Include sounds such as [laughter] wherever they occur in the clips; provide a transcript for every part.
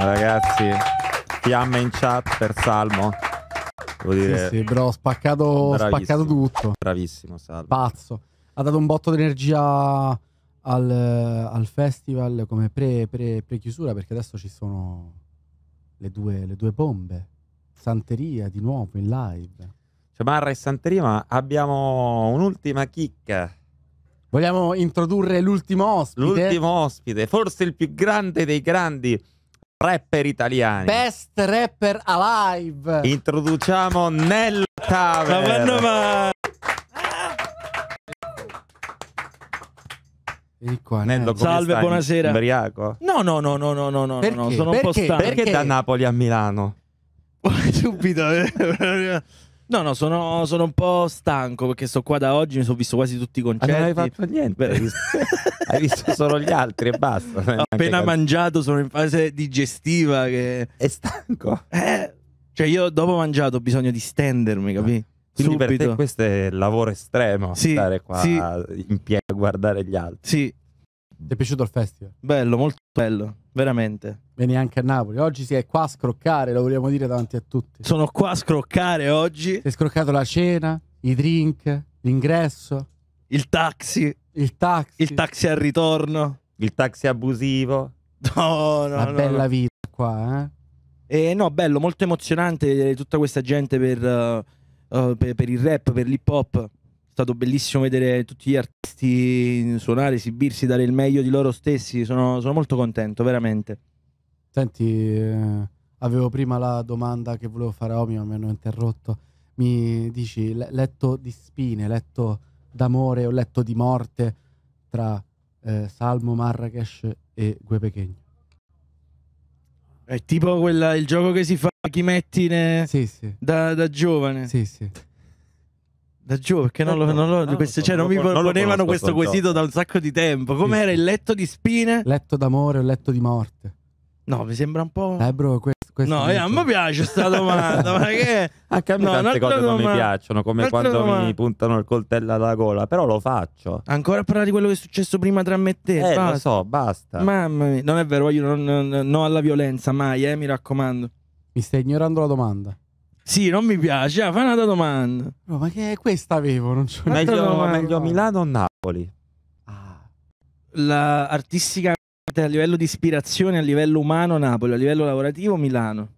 Ragazzi, fiamme in chat per Salmo. Devo dire... Sì, sì, bro, spaccato, spaccato tutto. Bravissimo, Salmo. Pazzo. Ha dato un botto di energia al, al, festival come pre-chiusura, pre, pre perché adesso ci sono le due, le due bombe. Santeria di nuovo in live. C'è Marra e Santeria, ma abbiamo un'ultima chicca. Vogliamo introdurre l'ultimo ospite? L'ultimo ospite, forse il più grande dei grandi rapper italiani. Best rapper alive. Introduciamo Nel Taver. Qua, Nello, Salve, stai? buonasera. Imbriaco? No, no, no, no, no, no, no, no, sono Perché? un po' stanco. Perché da Napoli a Milano? [laughs] Subito. Eh. No, no, sono, sono, un po' stanco perché sto qua da oggi, mi sono visto quasi tutti i concerti. Ah, non hai fatto niente. [laughs] hai visto solo gli altri e basta. Ho appena mangiato, sono in fase digestiva. Che... È stanco. Eh, cioè, io dopo mangiato ho bisogno di stendermi, capi? Ah, quindi Subito. per te questo è lavoro estremo, sì, stare qua sì. in piedi a guardare gli altri. Sì. Ti è piaciuto il festival? Bello, molto bello, veramente. Vieni anche a Napoli. Oggi si è qua a scroccare, lo vogliamo dire davanti a tutti. Sono qua a scroccare oggi. Si è scroccato la cena, i drink, l'ingresso. Il taxi. Il taxi. Il taxi al ritorno. Il taxi abusivo. [laughs] No, no, La no, bella no. vita qua, eh? E eh, no, bello, molto emozionante vedere eh, tutta questa gente per, uh, per, per il rap, per l'hip hop. È stato bellissimo vedere tutti gli artisti suonare, esibirsi, dare il meglio di loro stessi. Sono, sono molto contento, veramente. Senti, eh, avevo prima la domanda che volevo fare a Omi, ma mi hanno interrotto. Mi dici letto di spine, letto d'amore o letto di morte tra eh, Salmo Marrakesh e Guepechegno. È tipo quella, il gioco che si fa a chi metti ne... sì, sì. Da, da, giovane. Sì, sì. Da giovane, perché non, lo, non, mi proponevano questo quesito da un sacco di tempo. Com'era sì, il letto di spine? Letto d'amore o letto di morte? No, mi sembra un po'... Eh bro, questo no, eh, a me piace questa domanda. ma che... Anche [laughs] a me no, tante cose domanda... non mi piacciono, come quando domanda. mi puntano il coltello alla gola, però lo faccio. Ancora a parlare di quello che è successo prima tra me e te. Eh, basta. lo so, basta. Mamma mia, non è vero, io non, non, no alla violenza mai, eh, mi raccomando. Mi stai ignorando la domanda. Sì, non mi piace, ah, fai una domanda. No, ma che è questa avevo? Non meglio, meglio Milano o Napoli? Ah. La artistica a livello di ispirazione, a livello umano Napoli, a livello lavorativo Milano,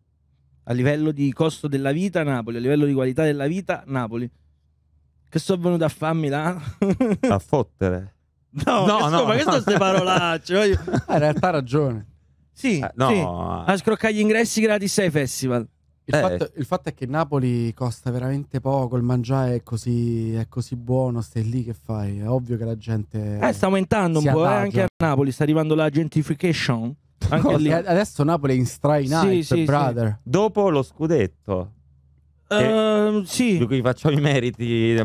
a livello di costo della vita Napoli, a livello di qualità della vita Napoli. Che sono venuto a fare a Milano? a fottere. [laughs] No, no, che no. Sto, ma che sono queste parolacce? Ah, in realtà ha ragione. Sì, eh, no. sì, a scroccare gli ingressi gratis ai festival. Il, eh. fatto, il, fatto, è che Napoli costa veramente poco, il mangiare è così, è così buono, stai lì che fai, è ovvio che la gente... Eh, sta aumentando un po', eh, anche a Napoli sta arrivando la gentrification. Adesso Napoli è in strainate, sì, sì, brother. Sì. Dopo lo scudetto. Uh, sì. Di cui facciamo i meriti.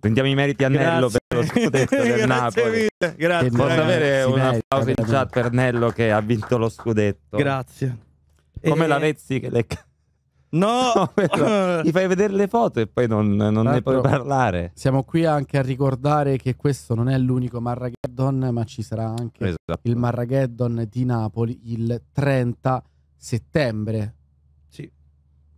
Prendiamo i meriti a Nello per lo scudetto del [laughs] Napoli. Mille. Grazie. Posso avere un applauso in chat per Nello che ha vinto lo scudetto. Grazie. Come e... Eh. la Vezzi che le No, [laughs] no [laughs] fai vedere le foto e poi non, non ne puoi parlare. Siamo qui anche a ricordare che questo non è l'unico Marrageddon, ma ci sarà anche esatto. il Marrageddon di Napoli il 30 settembre. Sì,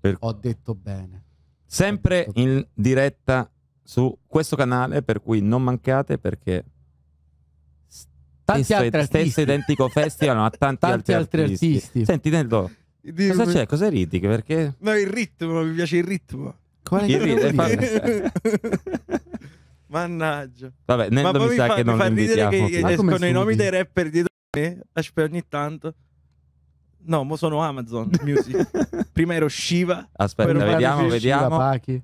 per... ho detto bene. Sempre detto bene. in diretta su questo canale, per cui non mancate perché tanti stesso, stesso identico festival, ma tanti, [laughs] tanti altri, altri artisti. artisti. Senti, Nello, Dimmi. Cosa c'è? Cosa ridi? Perché? No, il ritmo, mi piace il ritmo. Quale il ritmo? [laughs] Mannaggia. Vabbè, Nendo Ma mi sa fa, che non mi fa ridere che escono i nomi dei rapper dietro me, aspetta ogni tanto. No, mo sono Amazon [laughs] Music. Prima ero Shiva. Aspetta, vediamo, vediamo. Shiva, Pachi.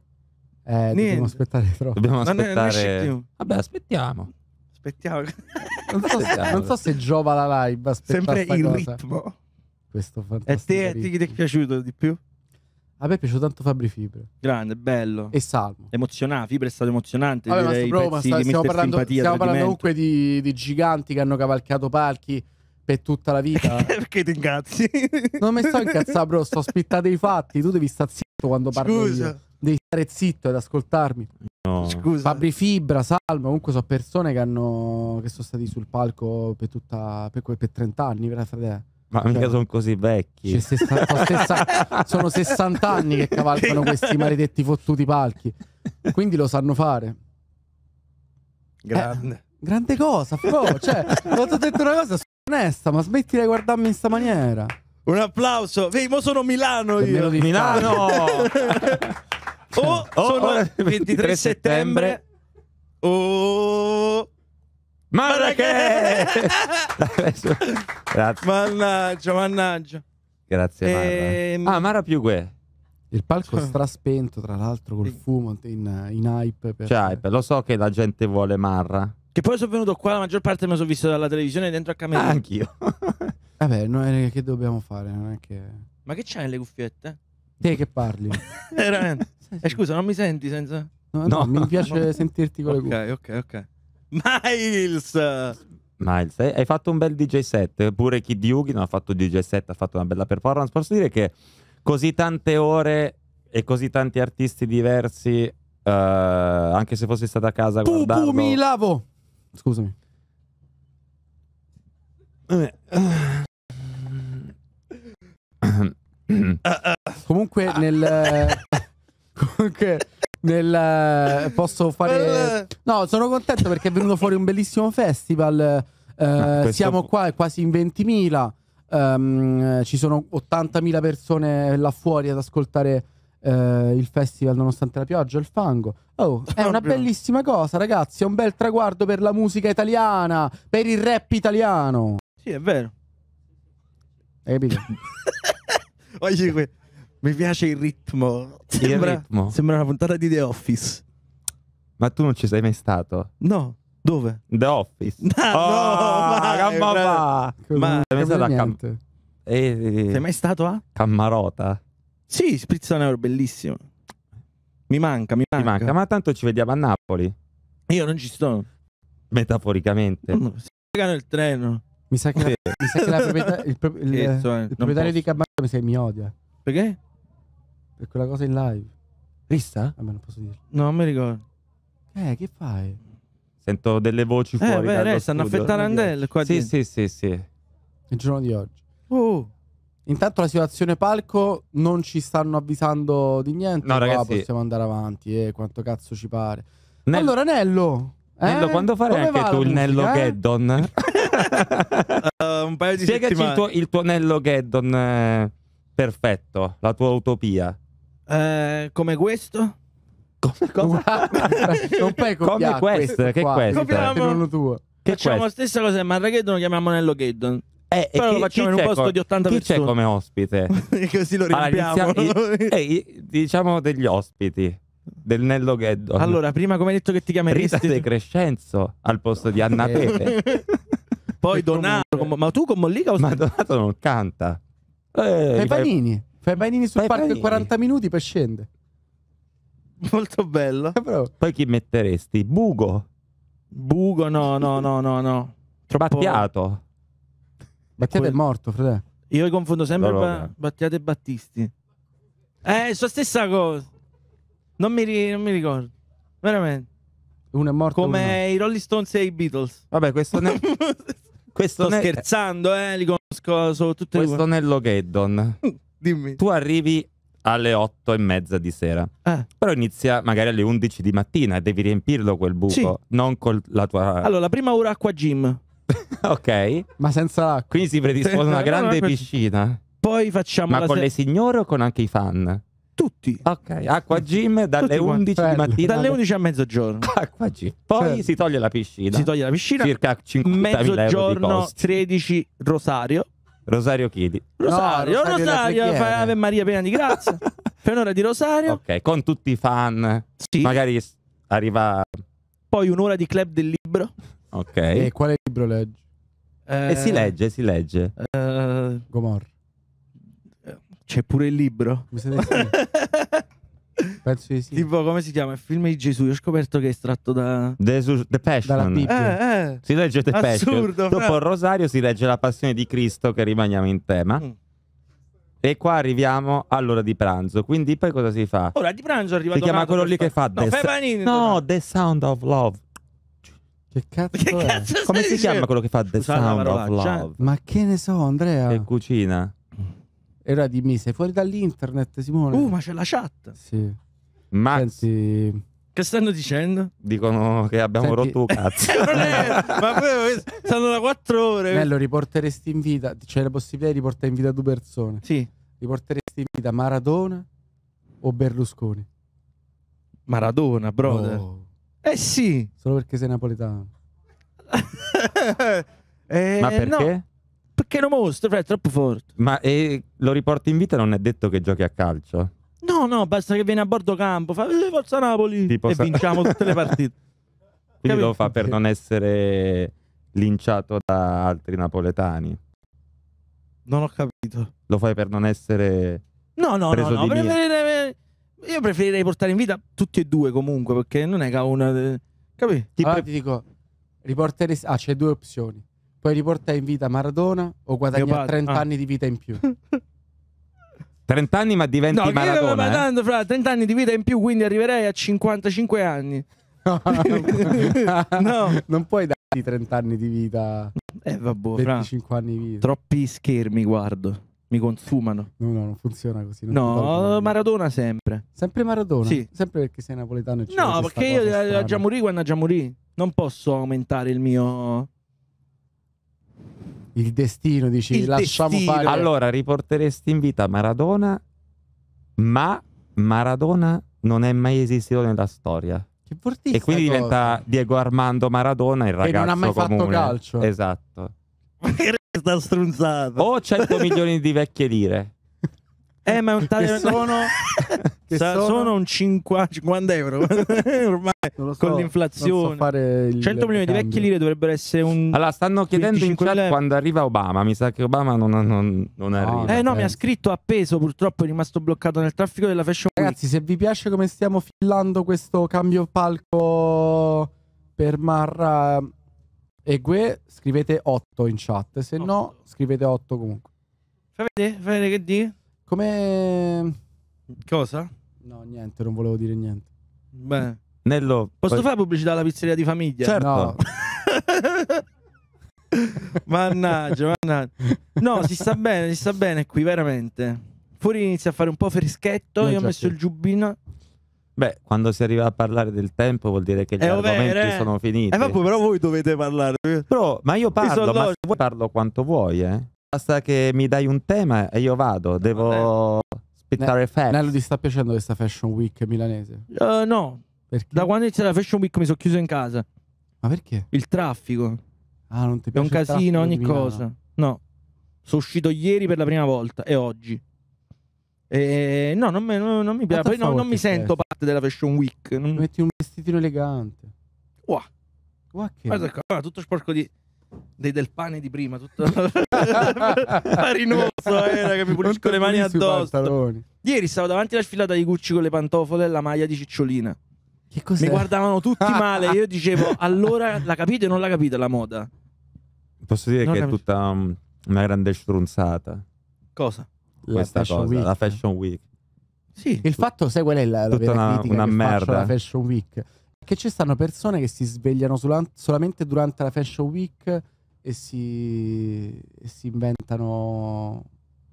Eh, dobbiamo aspettare troppo. Dobbiamo aspettare. Vabbè, aspettiamo. Aspettiamo. Non so, se, non so se giova la live. Sempre il cosa. ritmo questo fantastico. E te, chi ti è piaciuto di più? A me è piaciuto tanto Fabri Fibre. Grande, bello. E Salmo. Emozionante, Fibre è stato emozionante. Vabbè, direi, bro, ma sta, stiamo parlando, stiamo parlando comunque di, di, giganti che hanno cavalcato palchi per tutta la vita. [laughs] Perché ti incazzi? non mi sto incazzando, bro, sto spittando i fatti. Tu devi stare zitto quando parli. Scusa. Io. Devi stare zitto ed ascoltarmi. No. Scusa. Fabri Fibra, Salmo, comunque sono persone che, hanno, che sono stati sul palco per, tutta, per, per 30 anni, per la fratello. Ma cioè, mica sono così vecchi. Cioè, 60, 60, sono 60 anni che cavalcano questi maledetti fottuti palchi. Quindi lo sanno fare. Grande. Eh, grande cosa, però. [laughs] Cioè, ho detto una cosa onesta, ma smetti di guardarmi in sta maniera. Un applauso. Vedi, mo sono Milano io. Milano! oh, [laughs] oh, sono [laughs] il 23 settembre. settembre. Oh! Marrakesh! [laughs] Grazie. Mannaggia, mannaggia. Grazie Marra. Ehm... Ah, Mara più Piugue. Il palco straspento, tra l'altro, col fumo in, in hype. Per... Cioè, hype. lo so che la gente vuole Marra. Che poi sono venuto qua, la maggior parte me lo sono visto dalla televisione dentro a camera. anch'io. [laughs] Vabbè, noi eh, che dobbiamo fare? Non è che... Ma che c'hai nelle cuffiette? Te che parli. [laughs] Veramente. Eh, scusa, non mi senti senza... No, no, no mi piace sentirti con le cuffie. Ok, ok, ok. Miles! Miles, eh? hai fatto un bel DJ set, pure Kid Yugi non ha fatto DJ set, ha fatto una bella performance. Posso dire che così tante ore e così tanti artisti diversi, uh, anche se fossi stato a casa a guardarlo... Pupu, mi lavo! Scusami. Eh, eh. Comunque nel... [laughs] Comunque... Nel, eh, posso fare. [laughs] No, sono contento perché è venuto fuori un bellissimo festival. Eh, no, siamo qua, è quasi in 20.000. Um, ehm, ci sono 80.000 persone là fuori ad ascoltare eh, il festival nonostante la pioggia e il fango. Oh, è una bellissima cosa, ragazzi. È un bel traguardo per la musica italiana, per il rap italiano. Sì, è vero. Hai capito? [laughs] Oggi qui. Mi piace il ritmo. Sembra, il ritmo. sembra una puntata di The Office. Ma tu non ci sei mai stato? No. Dove? The Office. [laughs] Ah, no, oh, no, vai, ma, ma sei mai stato a Cam... Eh, eh, eh, Sei mai stato a? Cammarota. Sì, Sprizzonero, bellissimo. Mi manca, mi manca. Mi manca, ma tanto ci vediamo a Napoli. Io non ci sto. Metaforicamente. No, si pagano treno. Mi sa che, sì. mi sa che [laughs] proprietà, il, il, eh, il proprietario posso. di Cammarota mi, mi odia. Perché? per quella cosa in live. Rissa? Eh, A non posso dirlo. No, non mi ricordo. Eh, che fai? Sento delle voci eh, fuori. Eh, beh, re, stanno affettando Andel qua. Sì, sì, sì, sì. Il giorno di oggi. Uh. Intanto la situazione palco non ci stanno avvisando di niente. No, ragazzi, qua possiamo andare avanti. Eh, quanto cazzo ci pare. Nel... Allora, Nello. Eh? Nello, quando farai Come anche tu il Nello eh? Geddon? uh, [laughs] un paio di Spiegaci settimane. il tuo, il tuo Nello Geddon eh, perfetto, la tua utopia. Eh, come questo? Come cosa? [laughs] un pecco Come questo, che è questo? Copiamo, tuo. Che facciamo la stessa cosa, ma Marrageddon lo chiamiamo Nello Gaddon. Eh, Però lo facciamo in un posto co- di 80 Chi c'è come ospite? [laughs] Così lo Allora, iniziamo- i- eh, diciamo degli ospiti del Nello Gaddon. Allora, prima come hai detto che ti Rita chiameresti? De Crescenzo al posto di Anna eh. Pepe. poi Donato, ma tu con Mollica Ma Donato non canta. Eh, E Panini. Fai panini sul Fai parco panini. 40 minuti per scendere. Molto bello. Eh, però... Poi chi metteresti? Bugo. Bugo, no, no, no, no, no. Troppo... Battiato. Battiato quel... è morto, fratello. Io li confondo sempre ba... Battiato e Battisti. Eh, so stessa cosa. Non mi, ri... non mi ricordo. Veramente. Uno è morto. Come uno. i Rolling Stones e i Beatles. Vabbè, questo ne... [laughs] questo Sto ne... scherzando, eh, li conosco, sono tutte Questo le... Nello Geddon. [laughs] Dimmi. Tu arrivi alle 8 e mezza di sera. Eh. Però inizia magari alle 11 di mattina e devi riempirlo quel buco, sì. non con la tua... Allora, la prima ora acqua gym. [laughs] ok. Ma senza l'acqua. Quindi si predispone senza una grande acqua... piscina. Poi facciamo... Ma con se... le signore o con anche i fan? Tutti. Ok, acqua gym dalle Tutti 11 quanti. di mattina. Dalle 11 a mezzogiorno. [laughs] Acqua gym. Poi Bello. Certo. si toglie la piscina. Si toglie la piscina. Circa 50 mezzogiorno, 13 Rosario. Rosario Chiedi. Rosario, no, Rosario, Rosario Ave Maria Pena di grazia. [laughs] per un'ora di Rosario. Ok, con tutti i fan. Sì. Magari arriva... Poi un'ora di club del libro. Ok. E quale libro leggi? Eh, e si legge, si legge. Eh, Gomorra. C'è pure il libro. Mi se ne Penso di sì. Tipo, come si chiama? Il film di Gesù. Io ho scoperto che è estratto da. Jesus, The Passion. Bibbia. Eh, eh. Si legge The Assurdo, Passion. Dopo il Rosario si legge La Passione di Cristo, che rimaniamo in tema. Mm. E qua arriviamo all'ora di pranzo. Quindi poi cosa si fa? Ora di pranzo arriva Si chiama quello lì che fa no, the, panini, no, The Sound of Love. Che cazzo, che cazzo Come si dicendo? chiama quello che fa The Scusate, Sound of Love? Ma che ne so, Andrea? Che cucina. E ora dimmi, sei fuori dall'internet, Simone? Uh, ma c'è la chat. Sì. Ma Senti... che stanno dicendo? Dicono che abbiamo Senti... rotto un cazzo. [laughs] Eh, è... ma poi stanno da quattro ore. Bello, riporteresti in vita, c'è la possibilità di riportare in vita due persone. Sì. Riporteresti in vita Maradona o Berlusconi? Maradona, brother. No. Oh. Eh sì. Solo perché sei napoletano. [laughs] eh, ma perché? No. Perché lo mostro, cioè, è troppo forte. Ma eh, lo riporti in vita non è detto che giochi a calcio? No, no, basta che viene a bordo campo, fa eh, forza Napoli Tipo e sa- vinciamo tutte le partite. [laughs] Quindi lo fa per non essere linciato da altri napoletani. Non ho capito. Lo fai per non essere... No, no, no, Preso no, di preferirei- io preferirei portare in vita tutti e due comunque, perché non è che una... Eh, capito? Ti Allora pre- ti dico, riporteresti... Ah, c'è due opzioni. Puoi riportare in vita Maradona o guadagnare 30 Ah. anni di vita in più. [laughs] 30 anni ma diventi no, Maradona. No, ma tanto fra 30 anni di vita in più, quindi arriverei a 55 anni. [laughs] no, non puoi darti 30 anni di vita. Eh vabbè, 25 fra, anni di vita. Troppi schermi guardo. Mi consumano. No, no, non funziona così. Non no, Maradona sempre. Sempre Maradona? Sì. Sempre perché sei napoletano e No, perché io già morì quando già morì non posso aumentare il mio il destino, dici, il lasciamo destino. fare. Allora, riporteresti in vita Maradona, ma Maradona non è mai esistito nella storia. Che fortissimo. E quindi diventa Diego Armando Maradona il ragazzo che non ha mai comune. fatto calcio. Esatto. Ma [laughs] che resta strunzato. O 100 milioni di vecchie lire. Eh, ma è un taglio che sono, [laughs] che sa, sono... sono un 50, 50 euro. Ormai so, con l'inflazione. So il, 100 milioni di vecchie lire dovrebbero essere un. Allora, stanno chiedendo in chat quando arriva Obama. Mi sa che Obama non, non, non no, arriva. Eh, penso. no, mi ha scritto appeso. Purtroppo è rimasto bloccato nel traffico della fashion. Ragazzi, se vi piace come stiamo fillando questo cambio palco per Marra e Gue, scrivete 8 in chat. Se 8. no, scrivete 8 comunque. Fai vedere, fai vedere che di? Come... Cosa? No, niente, non volevo dire niente. Beh. Nello, posso poi... fare pubblicità alla pizzeria di famiglia? Certo. No. [laughs] mannaggia, mannaggia. No, si sta bene, si sta bene qui, veramente. Fuori inizia a fare un po' freschetto, no, eh, io ho messo qui. il giubbino. Beh, quando si arriva a parlare del tempo vuol dire che gli eh, argomenti vero, eh. sono finiti. Eh, vabbè, però voi dovete parlare. Però, ma io parlo, io ma parlo quanto vuoi, eh. Basta che mi dai un tema e io vado. Devo spittare facts. Nello ti sta piacendo questa Fashion Week milanese? Uh, no. Perché? Da quando c'è la Fashion Week mi sono chiuso in casa. Ma perché? Il traffico. Ah, non ti piace È un casino ogni cosa. No. Sono uscito ieri per la prima volta e oggi. E... No, non, me, non, non mi piace. Poi no, non mi sento festa. parte della Fashion Week. Non... Metti un vestitino elegante. Wow. Guarda qua, tutto sporco di dei del pane di prima, tutto [laughs] farinoso era che mi pulisco le mani addosso. Ieri stavo davanti alla sfilata di Gucci con le pantofole e la maglia di Cicciolina. Che cos'è? Mi guardavano tutti [laughs] male. Io dicevo, allora la capite o non la capite la moda? Posso dire non che è tutta um, una grande stronzata. Cosa? La Questa fashion cosa, week. la Fashion Week. Sì. Il fatto, sai qual è la, la tutta vera una, critica una merda. la Fashion Week? che ci stanno persone che si svegliano sola- solamente durante la Fashion Week e si, e si inventano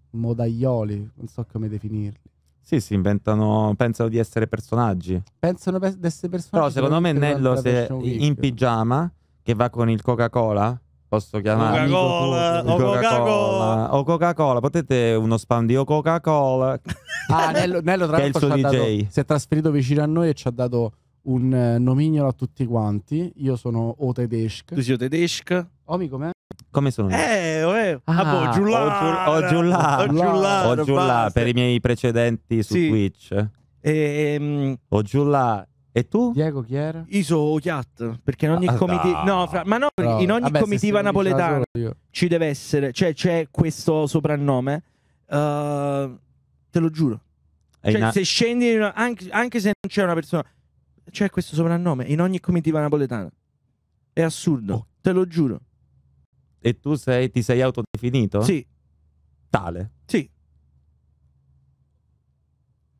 modaioli, non so come definirli. Sì, si inventano, pensano di essere personaggi. Pensano pe- di essere personaggi. Però secondo me Nello se in pigiama, che va con il Coca-Cola, posso chiamarlo Coca-Cola, Coca-Cola, Coca-Cola, o Coca-Cola, potete uno spam di o Coca-Cola. Ah, Nello, Nello tra l'altro si è trasferito vicino a noi e ci ha dato un eh, nomignolo a tutti quanti. Io sono o tedesco. Tu sei o tedesco? Oh, Omi com'è? Come sono? Eh, eh. Ah, ah, boh, giullà, ho giullà, ho giullà, per i miei precedenti su sì. Twitch. Ehm... Ho giullà e tu? Diego chi era? Iso Chiat, perché in ogni ah, comitiva no, fra... ma no, Però, in ogni vabbè, comitiva napoletana ci deve essere, cioè c'è questo soprannome. Uh, te lo giuro. Cioè, in... se scendi anche, anche se non c'è una persona c'è questo soprannome in ogni comitiva napoletana. È assurdo, oh. te lo giuro. E tu sei, ti sei autodefinito? Sì. Tale? Sì.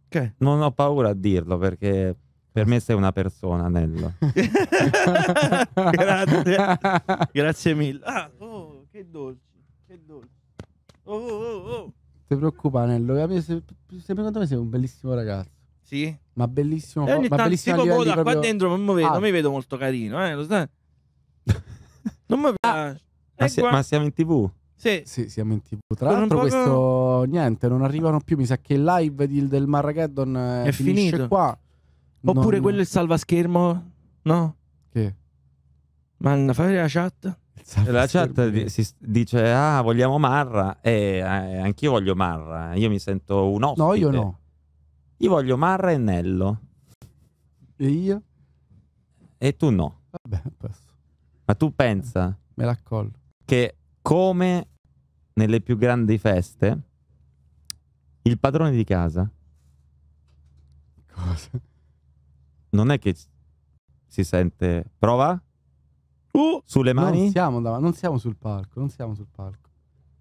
Okay. Non ho paura a dirlo perché per me sei una persona, Nello. [laughs] Grazie. Grazie mille. Ah, oh, che dolci, che dolci. Oh, oh, oh. oh. Ti preoccupa, Nello. Secondo me sei un bellissimo ragazzo. Sì. Ma bellissimo. E ogni ma tanto tipo boda, proprio... qua dentro non mi, vedo, ah. mi vedo molto carino, eh, lo sai? [laughs] non mi piace. Ah. Eh, ma, ma siamo in tv? Sì. sì. siamo in tv. Tra l'altro, questo niente, non arrivano più. Mi sa che il live di, del Marrageddon eh, è finito qua. Oppure non... quello il salvaschermo? No? Che? Manna, fai la chat. La chat si, dice: Ah, vogliamo Marra. E eh, eh, anch'io voglio Marra. Io mi sento un ospite. No, io no. Io voglio Marra e Nello. E io? E tu no. Vabbè, questo. Ma tu pensa Me l'accollo. che come nelle più grandi feste, il padrone di casa Cosa? non è che si sente... Prova? Uh, Sulle mani? Non siamo, non siamo sul palco, non siamo sul palco.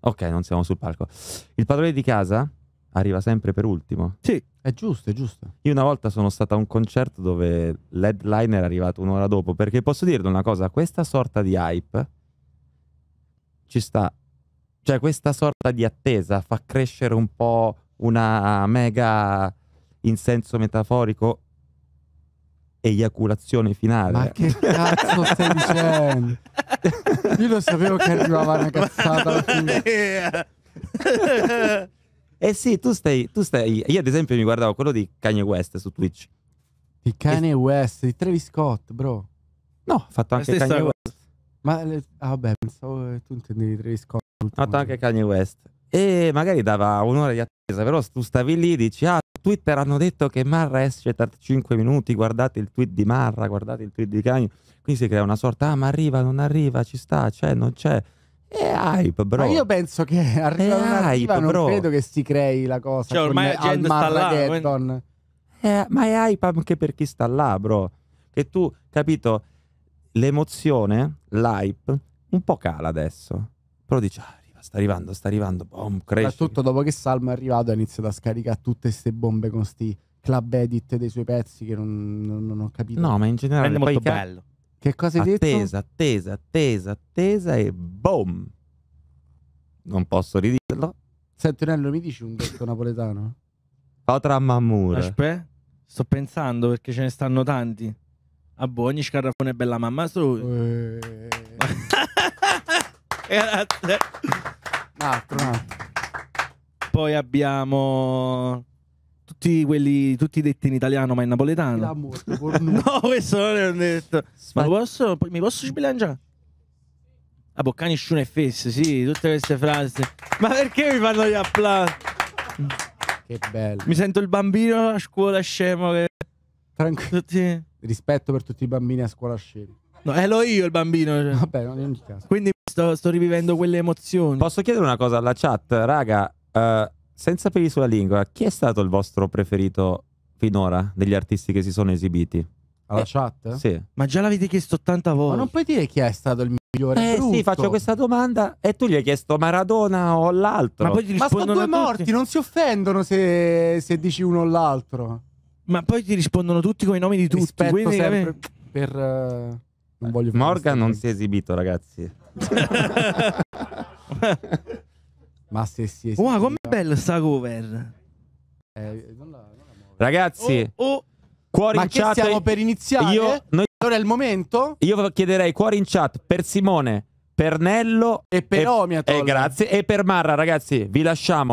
Ok, non siamo sul palco. Il padrone di casa arriva sempre per ultimo. Sì, è giusto, è giusto. Io una volta sono stato a un concerto dove l'headliner è arrivato un'ora dopo, perché posso dirti una cosa, questa sorta di hype ci sta, cioè questa sorta di attesa fa crescere un po' una mega, in senso metaforico, eiaculazione finale. Ma che cazzo stai dicendo? [laughs] Io lo sapevo che arrivava una cazzata. Alla fine. [laughs] Eh sì, tu stai, tu stai, Io ad esempio mi guardavo quello di Kanye West su Twitch. Di Kanye e... West, di Travis Scott, bro. No, ho fatto anche Kanye West. West. Ma le... Eh, ah, vabbè, pensavo che eh, tu intendevi Travis Scott. Ho fatto anche Kanye West. E magari dava un'ora di attesa, però tu stavi lì e dici, ah, Twitter hanno detto che Marra esce tra 5 minuti, guardate il tweet di Marra, guardate il tweet di Kanye. Quindi si crea una sorta, ah, ma arriva, non arriva, ci sta, c'è, non c'è. È hype, bro. Ma io penso che arriva una hype, non bro. credo che si crei la cosa cioè, ormai con Almar Reggaeton. È, ma è hype anche per chi sta là, bro. Che tu, capito, l'emozione, l'hype, un po' cala adesso. Però dici, ah, arriva, sta arrivando, sta arrivando, boom, cresce. Soprattutto dopo che Salmo è arrivato ha iniziato a scaricare tutte queste bombe con sti club edit dei suoi pezzi che non, non, non ho capito. No, ma in generale è molto ca- bello. Che cosa hai attesa, detto? Attesa, attesa, attesa attesa e boom! Non posso ridirlo. Senti, Nello, mi dici un detto napoletano? Otra mammura. Aspetta, sto pensando perché ce ne stanno tanti. A ah, boh, ogni scarrafone è bella mamma su. Eh. Grazie. [laughs] Un altro, un altro. Poi abbiamo tutti quelli, tutti detti in italiano, ma in napoletano. [laughs] no, questo non è un detto. Ma posso, mi posso sbilanciare? a Boccani, Sciune e Fesse, sì, tutte queste frasi. Ma perché mi fanno gli applausi? Che bello. Mi sento il bambino a scuola scemo che... Tranquillo. Tutti... Rispetto per tutti i bambini a scuola scemo. No, ero eh, io il bambino. Cioè. Vabbè, non in ogni caso. Quindi sto, sto, rivivendo quelle emozioni. Posso chiedere una cosa alla chat? Raga, uh, senza peli sulla lingua, chi è stato il vostro preferito finora degli artisti che si sono esibiti? Alla eh, chat? Sì. Ma già l'avete chiesto 80 volte. Ma non puoi dire chi è stato il migliore. Eh brutto. sì, faccio questa domanda e tu gli hai chiesto Maradona o l'altro. Ma poi ti rispondono Ma sono due morti, non si offendono se, se dici uno o l'altro. Ma poi ti rispondono tutti con i nomi di tutti. Rispetto Quindi, sempre per... Uh, non voglio Morgan non si è esibito, ragazzi. [laughs] [laughs] Ma se si oh, esiste. Wow, com'è bella sta cover! Eh, non la, non la Ragazzi, oh, oh. cuori Ma in chat. Stiamo per iniziare. Io, noi... Allora è il momento. Io chiederei cuori in chat per Simone, per Nello e per e, Omiatol. Eh, e grazie. E per Marra, ragazzi, vi lasciamo.